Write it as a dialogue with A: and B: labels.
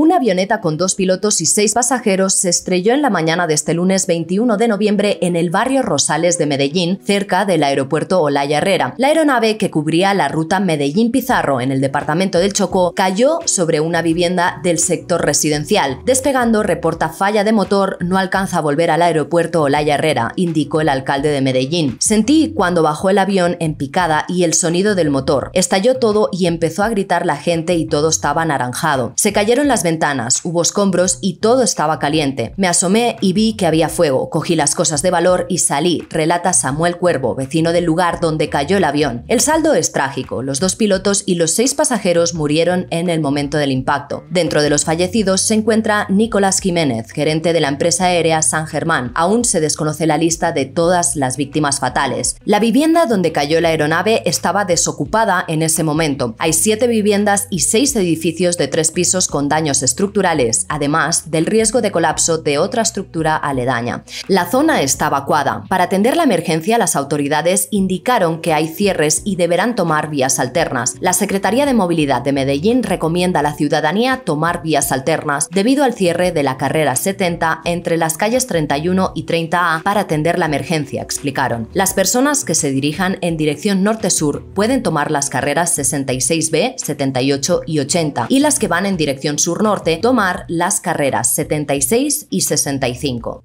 A: Una avioneta con dos pilotos y seis pasajeros se estrelló en la mañana de este lunes 21 de noviembre en el barrio Rosales de Medellín, cerca del aeropuerto Olaya Herrera. La aeronave que cubría la ruta Medellín-Pizarro en el departamento del Chocó cayó sobre una vivienda del sector residencial. Despegando, reporta falla de motor, no alcanza a volver al aeropuerto Olaya Herrera, indicó el alcalde de Medellín. Sentí cuando bajó el avión en picada y el sonido del motor. Estalló todo y empezó a gritar la gente y todo estaba anaranjado. Se cayeron las ventanas, hubo escombros y todo estaba caliente. Me asomé y vi que había fuego, cogí las cosas de valor y salí, relata Samuel Cuervo, vecino del lugar donde cayó el avión. El saldo es trágico, los dos pilotos y los seis pasajeros murieron en el momento del impacto. Dentro de los fallecidos se encuentra Nicolás Jiménez, gerente de la empresa aérea San Germán. Aún se desconoce la lista de todas las víctimas fatales. La vivienda donde cayó la aeronave estaba desocupada en ese momento. Hay siete viviendas y seis edificios de tres pisos con daños estructurales, además del riesgo de colapso de otra estructura aledaña. La zona está evacuada. Para atender la emergencia, las autoridades indicaron que hay cierres y deberán tomar vías alternas. La Secretaría de Movilidad de Medellín recomienda a la ciudadanía tomar vías alternas debido al cierre de la carrera 70 entre las calles 31 y 30A para atender la emergencia, explicaron. Las personas que se dirijan en dirección norte-sur pueden tomar las carreras 66B, 78 y 80 y las que van en dirección sur norte tomar las carreras 76 y 65.